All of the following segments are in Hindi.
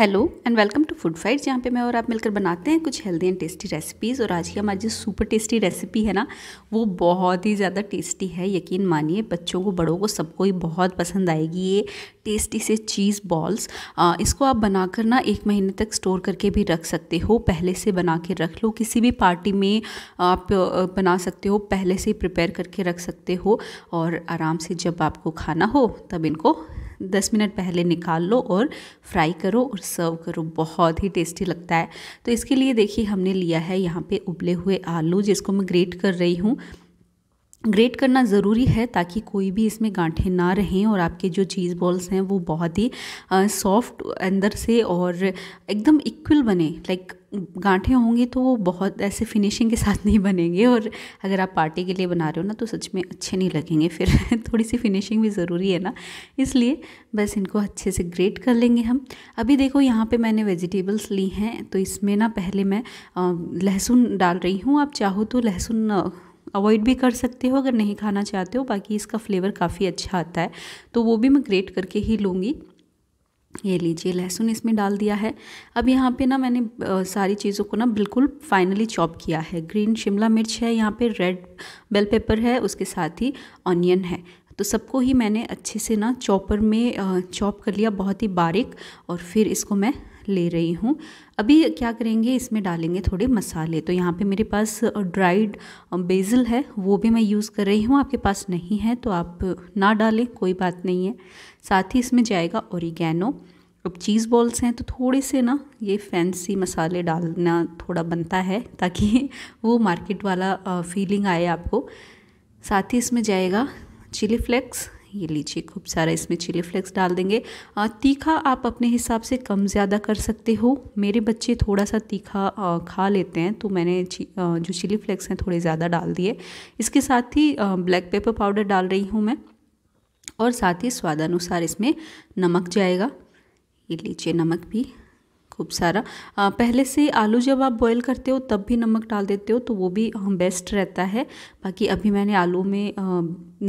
hello and welcome to food fights यहाँ पे मैं और आप मिलकर बनाते हैं कुछ हेल्दी एंड टेस्टी रेसिपीज़ और आज की हमारी जो सुपर टेस्टी रेसिपी है ना वो बहुत ही ज़्यादा टेस्टी है यकीन मानिए बच्चों को बड़ों को सबको ही बहुत पसंद आएगी ये टेस्टी से चीज़ बॉल्स आ, इसको आप बनाकर ना एक महीने तक स्टोर करके भी रख सकते हो पहले से बना के रख लो किसी भी पार्टी में आप बना सकते हो पहले से प्रिपेयर करके रख सकते हो और आराम से जब आपको खाना हो तब इनको दस मिनट पहले निकाल लो और फ्राई करो और सर्व करो बहुत ही टेस्टी लगता है तो इसके लिए देखिए हमने लिया है यहाँ पे उबले हुए आलू जिसको मैं ग्रेट कर रही हूँ ग्रेट करना ज़रूरी है ताकि कोई भी इसमें गांठें ना रहें और आपके जो चीज़ बॉल्स हैं वो बहुत ही सॉफ्ट अंदर से और एकदम इक्वल बने लाइक गांठें होंगी तो वो बहुत ऐसे फिनिशिंग के साथ नहीं बनेंगे और अगर आप पार्टी के लिए बना रहे हो ना तो सच में अच्छे नहीं लगेंगे फिर थोड़ी सी फिनिशिंग भी ज़रूरी है ना इसलिए बस इनको अच्छे से ग्रेट कर लेंगे हम अभी देखो यहाँ पे मैंने वेजिटेबल्स ली हैं तो इसमें ना पहले मैं लहसुन डाल रही हूँ आप चाहो तो लहसुन अवॉइड भी कर सकते हो अगर नहीं खाना चाहते हो बाकी इसका फ्लेवर काफ़ी अच्छा आता है तो वो भी मैं ग्रेट करके ही लूँगी ये लीजिए लहसुन इसमें डाल दिया है अब यहाँ पे ना मैंने सारी चीज़ों को ना बिल्कुल फाइनली चॉप किया है ग्रीन शिमला मिर्च है यहाँ पे रेड बेल पेपर है उसके साथ ही ऑनियन है तो सबको ही मैंने अच्छे से ना चॉपर में चॉप कर लिया बहुत ही बारीक और फिर इसको मैं ले रही हूँ अभी क्या करेंगे इसमें डालेंगे थोड़े मसाले तो यहाँ पे मेरे पास ड्राइड बेज़ल है वो भी मैं यूज़ कर रही हूँ आपके पास नहीं है तो आप ना डालें कोई बात नहीं है साथ ही इसमें जाएगा औरिगैनो अब चीज़ बॉल्स हैं तो थोड़े से ना ये फैंसी मसाले डालना थोड़ा बनता है ताकि वो मार्केट वाला फीलिंग आए आपको साथ ही इसमें जाएगा चिली फ्लेक्स ये लीजिए खूब सारा इसमें चिली फ्लेक्स डाल देंगे तीखा आप अपने हिसाब से कम ज़्यादा कर सकते हो मेरे बच्चे थोड़ा सा तीखा खा लेते हैं तो मैंने जो चिली फ्लेक्स हैं थोड़े ज़्यादा डाल दिए इसके साथ ही ब्लैक पेपर पाउडर डाल रही हूँ मैं और साथ ही स्वादानुसार इसमें नमक जाएगा ये लीजिए नमक भी खूब सारा आ, पहले से आलू जब आप बॉईल करते हो तब भी नमक डाल देते हो तो वो भी बेस्ट रहता है बाकी अभी मैंने आलू में आ,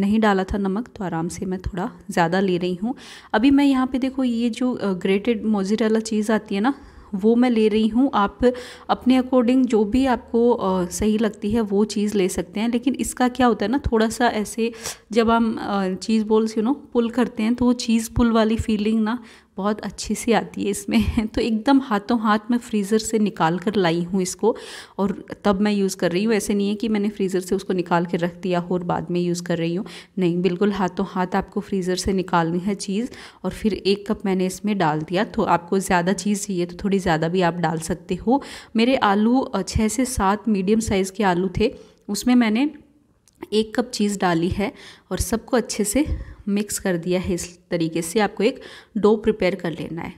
नहीं डाला था नमक तो आराम से मैं थोड़ा ज़्यादा ले रही हूँ अभी मैं यहाँ पे देखो ये जो ग्रेटेड मोजरेला चीज़ आती है ना वो मैं ले रही हूँ आप अपने अकॉर्डिंग जो भी आपको आ, सही लगती है वो चीज़ ले सकते हैं लेकिन इसका क्या होता है ना थोड़ा सा ऐसे जब हम cheese balls you know pull करते हैं तो वो चीज़ पुल वाली फीलिंग ना बहुत अच्छी सी आती है इसमें तो एकदम हाथों हाथ मैं फ्रीज़र से निकाल कर लाई हूँ इसको और तब मैं यूज़ कर रही हूँ ऐसे नहीं है कि मैंने फ्रीज़र से उसको निकाल के रख दिया और बाद में यूज़ कर रही हूँ नहीं बिल्कुल हाथों हाथ आपको फ्रीज़र से निकालनी है चीज़ और फिर एक कप मैंने इसमें डाल दिया तो आपको ज़्यादा चीज़ चाहिए तो थोड़ी ज़्यादा भी आप डाल सकते हो मेरे आलू छः से सात मीडियम साइज़ के आलू थे उसमें मैंने एक कप चीज़ डाली है और सबको अच्छे से मिक्स कर दिया है इस तरीके से आपको एक डो प्रिपेयर कर लेना है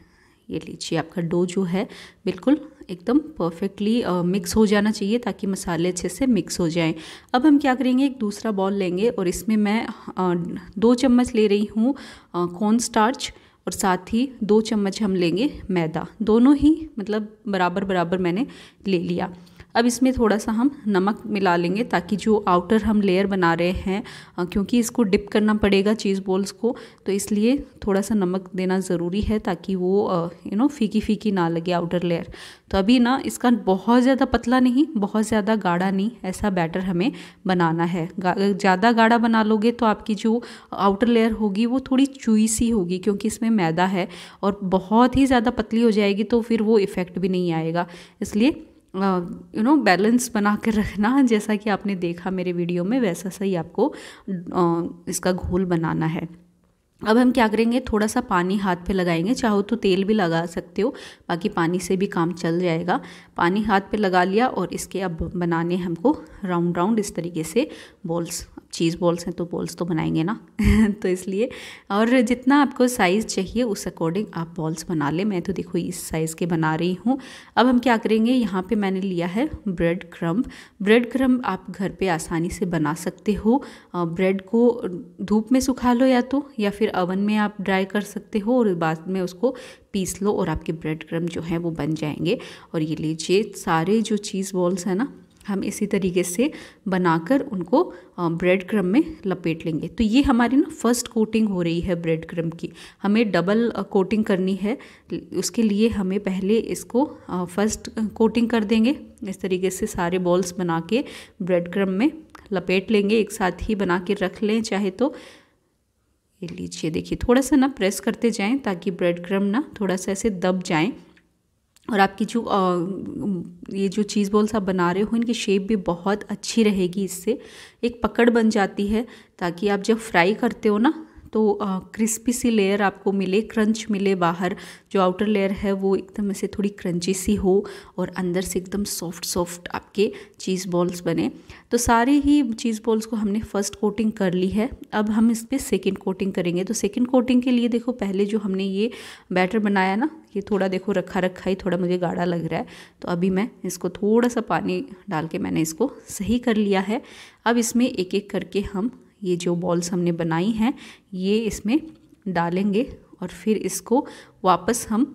ये लीजिए आपका डो जो है बिल्कुल एकदम परफेक्टली मिक्स हो जाना चाहिए ताकि मसाले अच्छे से मिक्स हो जाएं अब हम क्या करेंगे एक दूसरा बॉल लेंगे और इसमें मैं आ, दो चम्मच ले रही हूँ कॉर्न स्टार्च और साथ ही दो चम्मच हम लेंगे मैदा दोनों ही मतलब बराबर बराबर मैंने ले लिया अब इसमें थोड़ा सा हम नमक मिला लेंगे ताकि जो आउटर हम लेयर बना रहे हैं क्योंकि इसको डिप करना पड़ेगा चीज़ बॉल्स को तो इसलिए थोड़ा सा नमक देना ज़रूरी है ताकि वो यू नो फीकी फीकी ना लगे आउटर लेयर तो अभी ना इसका बहुत ज़्यादा पतला नहीं बहुत ज़्यादा गाढ़ा नहीं ऐसा बैटर हमें बनाना है ज़्यादा गाढ़ा बना लोगे तो आपकी जो आउटर लेयर होगी वो थोड़ी चुई सी होगी क्योंकि इसमें मैदा है और बहुत ही ज़्यादा पतली हो जाएगी तो फिर वो इफ़ेक्ट भी नहीं आएगा इसलिए यू नो बैलेंस बना कर रखना जैसा कि आपने देखा मेरे वीडियो में वैसा सही आपको uh, इसका घोल बनाना है अब हम क्या करेंगे थोड़ा सा पानी हाथ पे लगाएंगे चाहो तो तेल भी लगा सकते हो बाकी पानी से भी काम चल जाएगा पानी हाथ पे लगा लिया और इसके अब बनाने हमको राउंड राउंड इस तरीके से बॉल्स चीज़ बॉल्स हैं तो बॉल्स तो बनाएंगे ना तो इसलिए और जितना आपको साइज़ चाहिए उस अकॉर्डिंग आप बॉल्स बना लें मैं तो देखो इस साइज़ के बना रही हूँ अब हम क्या करेंगे यहाँ पे मैंने लिया है ब्रेड क्रम्ब ब्रेड क्रम्ब आप घर पे आसानी से बना सकते हो ब्रेड को धूप में सुखा लो या तो या फिर फिर अवन में आप ड्राई कर सकते हो और बाद में उसको पीस लो और आपके ब्रेड क्रम जो है वो बन जाएंगे और ये लीजिए सारे जो चीज़ बॉल्स हैं ना हम इसी तरीके से बनाकर उनको ब्रेड क्रम में लपेट लेंगे तो ये हमारी ना फर्स्ट कोटिंग हो रही है ब्रेड क्रम की हमें डबल कोटिंग करनी है उसके लिए हमें पहले इसको फर्स्ट कोटिंग कर देंगे इस तरीके से सारे बॉल्स बना के ब्रेड क्रम में लपेट लेंगे एक साथ ही बना के रख लें चाहे तो ये लीजिए देखिए थोड़ा सा ना प्रेस करते जाएं ताकि ब्रेड क्रम ना थोड़ा सा ऐसे दब जाएं और आपकी जो आ, ये जो चीज़ बॉल्स आप बना रहे हो इनकी शेप भी बहुत अच्छी रहेगी इससे एक पकड़ बन जाती है ताकि आप जब फ्राई करते हो ना तो क्रिस्पी सी लेयर आपको मिले क्रंच मिले बाहर जो आउटर लेयर है वो एकदम ऐसे थोड़ी क्रंची सी हो और अंदर से एकदम सॉफ्ट सॉफ्ट आपके चीज़ बॉल्स बने तो सारे ही चीज़ बॉल्स को हमने फर्स्ट कोटिंग कर ली है अब हम इस पर सेकेंड कोटिंग करेंगे तो सेकेंड कोटिंग के लिए देखो पहले जो हमने ये बैटर बनाया ना ये थोड़ा देखो रखा रखा ही थोड़ा मुझे गाढ़ा लग रहा है तो अभी मैं इसको थोड़ा सा पानी डाल के मैंने इसको सही कर लिया है अब इसमें एक एक करके हम ये जो बॉल्स हमने बनाई हैं ये इसमें डालेंगे और फिर इसको वापस हम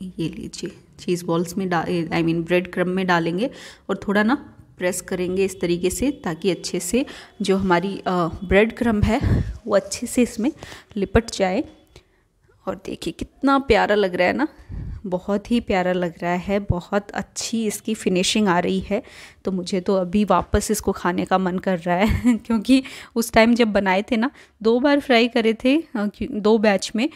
ये लीजिए चीज़ बॉल्स में डाल आई मीन ब्रेड क्रम में डालेंगे और थोड़ा ना प्रेस करेंगे इस तरीके से ताकि अच्छे से जो हमारी ब्रेड क्रम है वो अच्छे से इसमें लिपट जाए और देखिए कितना प्यारा लग रहा है ना बहुत ही प्यारा लग रहा है बहुत अच्छी इसकी फिनिशिंग आ रही है तो मुझे तो अभी वापस इसको खाने का मन कर रहा है क्योंकि उस टाइम जब बनाए थे ना दो बार फ्राई करे थे दो बैच में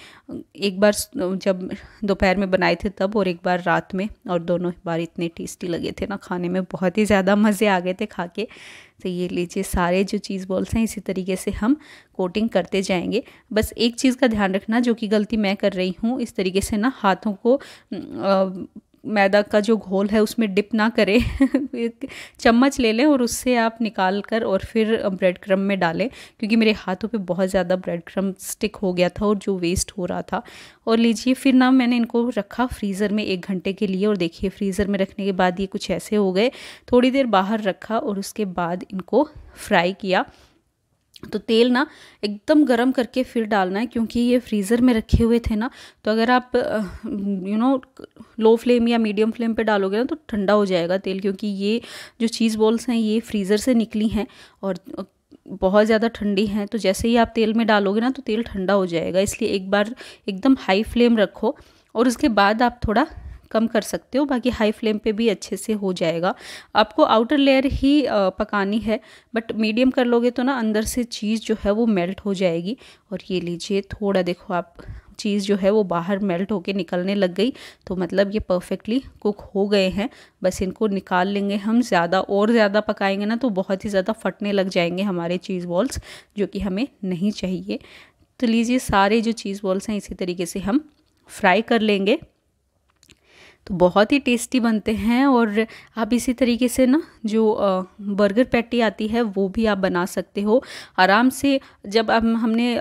एक बार जब दोपहर में बनाए थे तब और एक बार रात में और दोनों बार इतने टेस्टी लगे थे ना खाने में बहुत ही ज़्यादा मज़े आ गए थे खा के तो ये लीजिए सारे जो चीज़ बॉल्स हैं इसी तरीके से हम कोटिंग करते जाएंगे बस एक चीज़ का ध्यान रखना जो कि गलती मैं कर रही हूँ इस तरीके से ना हाथों को आ, मैदा का जो घोल है उसमें डिप ना करें एक चम्मच ले लें और उससे आप निकाल कर और फिर ब्रेड क्रम में डालें क्योंकि मेरे हाथों पे बहुत ज़्यादा ब्रेड क्रम स्टिक हो गया था और जो वेस्ट हो रहा था और लीजिए फिर ना मैंने इनको रखा फ्रीज़र में एक घंटे के लिए और देखिए फ्रीज़र में रखने के बाद ये कुछ ऐसे हो गए थोड़ी देर बाहर रखा और उसके बाद इनको फ्राई किया तो तेल ना एकदम गरम करके फिर डालना है क्योंकि ये फ्रीज़र में रखे हुए थे ना तो अगर आप यू नो लो फ्लेम या मीडियम फ्लेम पे डालोगे ना तो ठंडा हो जाएगा तेल क्योंकि ये जो चीज़ बॉल्स हैं ये फ्रीज़र से निकली हैं और बहुत ज़्यादा ठंडी हैं तो जैसे ही आप तेल में डालोगे ना तो तेल ठंडा हो जाएगा इसलिए एक बार एकदम हाई फ्लेम रखो और उसके बाद आप थोड़ा कम कर सकते हो बाकी हाई फ्लेम पे भी अच्छे से हो जाएगा आपको आउटर लेयर ही पकानी है बट मीडियम कर लोगे तो ना अंदर से चीज़ जो है वो मेल्ट हो जाएगी और ये लीजिए थोड़ा देखो आप चीज़ जो है वो बाहर मेल्ट होके निकलने लग गई तो मतलब ये परफेक्टली कुक हो गए हैं बस इनको निकाल लेंगे हम ज़्यादा और ज़्यादा पकाएंगे ना तो बहुत ही ज़्यादा फटने लग जाएंगे हमारे चीज़ बॉल्स जो कि हमें नहीं चाहिए तो लीजिए सारे जो चीज़ बॉल्स हैं इसी तरीके से हम फ्राई कर लेंगे तो बहुत ही टेस्टी बनते हैं और आप इसी तरीके से ना जो बर्गर पैटी आती है वो भी आप बना सकते हो आराम से जब हम हमने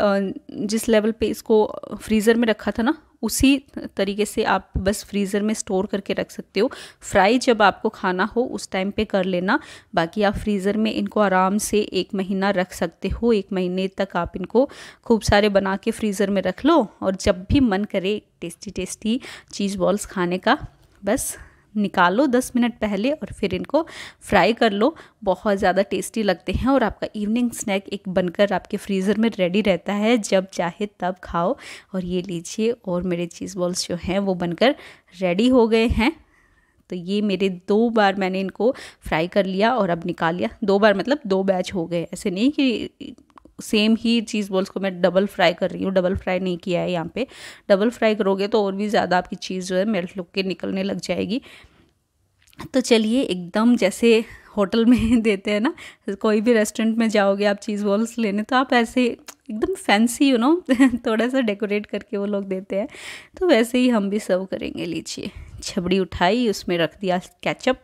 जिस लेवल पे इसको फ्रीज़र में रखा था ना उसी तरीके से आप बस फ्रीज़र में स्टोर करके रख सकते हो फ्राई जब आपको खाना हो उस टाइम पे कर लेना बाकी आप फ्रीज़र में इनको आराम से एक महीना रख सकते हो एक महीने तक आप इनको खूब सारे बना के फ्रीज़र में रख लो और जब भी मन करे टेस्टी टेस्टी चीज़ बॉल्स खाने का बस निकालो दस मिनट पहले और फिर इनको फ्राई कर लो बहुत ज़्यादा टेस्टी लगते हैं और आपका इवनिंग स्नैक एक बनकर आपके फ्रीज़र में रेडी रहता है जब चाहे तब खाओ और ये लीजिए और मेरे चीज़ बॉल्स जो हैं वो बनकर रेडी हो गए हैं तो ये मेरे दो बार मैंने इनको फ्राई कर लिया और अब निकाल लिया दो बार मतलब दो बैच हो गए ऐसे नहीं कि सेम ही चीज़ बॉल्स को मैं डबल फ्राई कर रही हूँ डबल फ्राई नहीं किया है यहाँ पे डबल फ्राई करोगे तो और भी ज़्यादा आपकी चीज़ जो है मेल्ट लुक के निकलने लग जाएगी तो चलिए एकदम जैसे होटल में देते हैं ना कोई भी रेस्टोरेंट में जाओगे आप चीज़ बॉल्स लेने तो आप ऐसे एकदम फैंसी यू नो थोड़ा सा डेकोरेट करके वो लोग देते हैं तो वैसे ही हम भी सर्व करेंगे लीजिए छबड़ी उठाई उसमें रख दिया कैचअप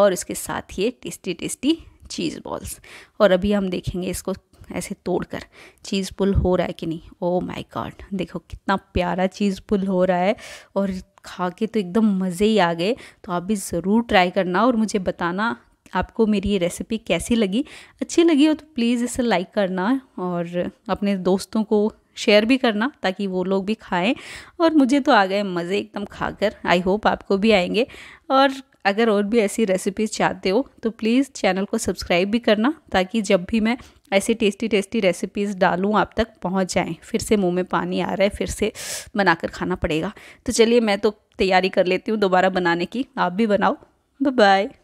और उसके साथ ये टेस्टी टेस्टी चीज़ बॉल्स और अभी हम देखेंगे इसको ऐसे तोड़कर चीज़ पुल हो रहा है कि नहीं ओ माय गॉड देखो कितना प्यारा चीज़ पुल हो रहा है और खा के तो एकदम मज़े ही आ गए तो आप भी ज़रूर ट्राई करना और मुझे बताना आपको मेरी ये रेसिपी कैसी लगी अच्छी लगी हो तो प्लीज़ इसे लाइक करना और अपने दोस्तों को शेयर भी करना ताकि वो लोग भी खाएं और मुझे तो आ गए मज़े एकदम खाकर आई होप आपको भी आएंगे और अगर और भी ऐसी रेसिपीज़ चाहते हो तो प्लीज़ चैनल को सब्सक्राइब भी करना ताकि जब भी मैं ऐसी टेस्टी टेस्टी रेसिपीज़ डालूँ आप तक पहुँच जाएँ फिर से मुँह में पानी आ रहा है फिर से बनाकर खाना पड़ेगा तो चलिए मैं तो तैयारी कर लेती हूँ दोबारा बनाने की आप भी बनाओ बाय